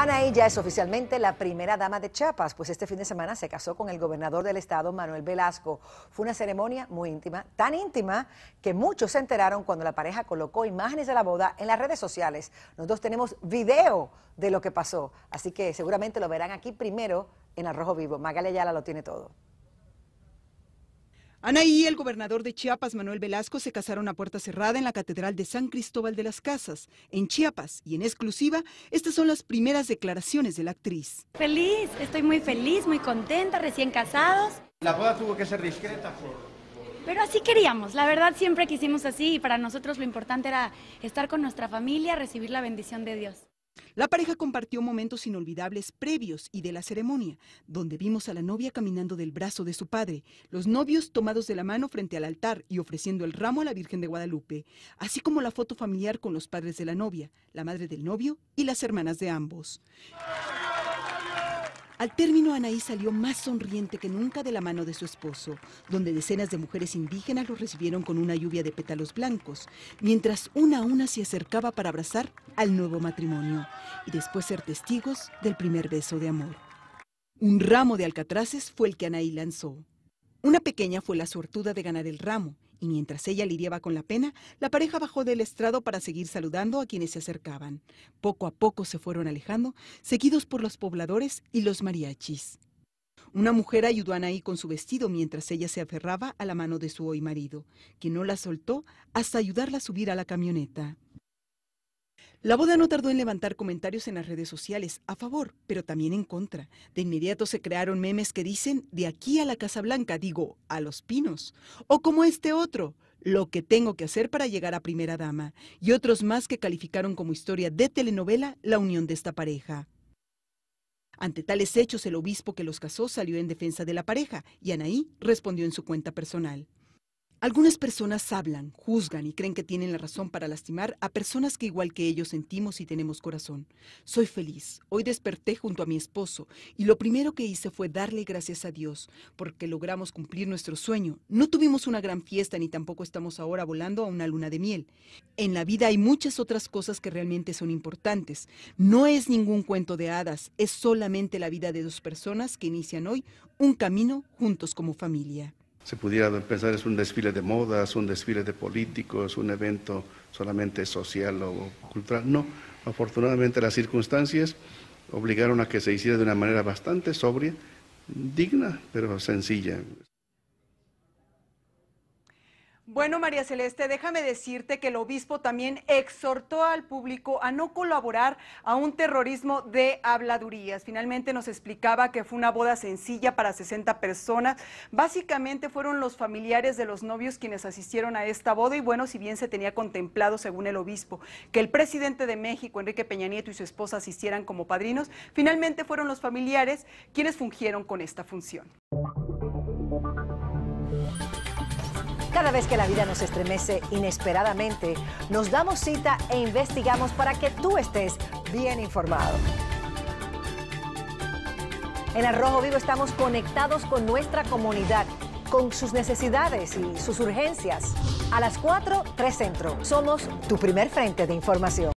Anaí ya es oficialmente la primera dama de Chiapas, pues este fin de semana se casó con el gobernador del estado, Manuel Velasco. Fue una ceremonia muy íntima, tan íntima que muchos se enteraron cuando la pareja colocó imágenes de la boda en las redes sociales. Nosotros tenemos video de lo que pasó, así que seguramente lo verán aquí primero en Arrojo Vivo. Magalia Yala lo tiene todo. Anaí y el gobernador de Chiapas, Manuel Velasco, se casaron a puerta cerrada en la Catedral de San Cristóbal de las Casas, en Chiapas, y en exclusiva, estas son las primeras declaraciones de la actriz. Feliz, estoy muy feliz, muy contenta, recién casados. La boda tuvo que ser discreta Pero así queríamos, la verdad siempre quisimos así y para nosotros lo importante era estar con nuestra familia, recibir la bendición de Dios. La pareja compartió momentos inolvidables previos y de la ceremonia, donde vimos a la novia caminando del brazo de su padre, los novios tomados de la mano frente al altar y ofreciendo el ramo a la Virgen de Guadalupe, así como la foto familiar con los padres de la novia, la madre del novio y las hermanas de ambos. Al término, Anaí salió más sonriente que nunca de la mano de su esposo, donde decenas de mujeres indígenas lo recibieron con una lluvia de pétalos blancos, mientras una a una se acercaba para abrazar al nuevo matrimonio y después ser testigos del primer beso de amor. Un ramo de alcatraces fue el que Anaí lanzó. Una pequeña fue la suertuda de ganar el ramo y mientras ella lidiaba con la pena, la pareja bajó del estrado para seguir saludando a quienes se acercaban. Poco a poco se fueron alejando, seguidos por los pobladores y los mariachis. Una mujer ayudó a Anaí con su vestido mientras ella se aferraba a la mano de su hoy marido, que no la soltó hasta ayudarla a subir a la camioneta. La boda no tardó en levantar comentarios en las redes sociales, a favor, pero también en contra. De inmediato se crearon memes que dicen, de aquí a la Casa Blanca, digo, a los pinos. O como este otro, lo que tengo que hacer para llegar a primera dama. Y otros más que calificaron como historia de telenovela la unión de esta pareja. Ante tales hechos, el obispo que los casó salió en defensa de la pareja y Anaí respondió en su cuenta personal. Algunas personas hablan, juzgan y creen que tienen la razón para lastimar a personas que igual que ellos sentimos y tenemos corazón. Soy feliz. Hoy desperté junto a mi esposo y lo primero que hice fue darle gracias a Dios porque logramos cumplir nuestro sueño. No tuvimos una gran fiesta ni tampoco estamos ahora volando a una luna de miel. En la vida hay muchas otras cosas que realmente son importantes. No es ningún cuento de hadas, es solamente la vida de dos personas que inician hoy un camino juntos como familia se pudiera pensar es un desfile de modas, un desfile de políticos, un evento solamente social o cultural. No, afortunadamente las circunstancias obligaron a que se hiciera de una manera bastante sobria, digna, pero sencilla. Bueno, María Celeste, déjame decirte que el obispo también exhortó al público a no colaborar a un terrorismo de habladurías. Finalmente nos explicaba que fue una boda sencilla para 60 personas. Básicamente fueron los familiares de los novios quienes asistieron a esta boda y bueno, si bien se tenía contemplado, según el obispo, que el presidente de México, Enrique Peña Nieto y su esposa asistieran como padrinos, finalmente fueron los familiares quienes fungieron con esta función. Cada vez que la vida nos estremece inesperadamente, nos damos cita e investigamos para que tú estés bien informado. En Arrojo Vivo estamos conectados con nuestra comunidad, con sus necesidades y sus urgencias. A las 4, 3 Centro. Somos tu primer frente de información.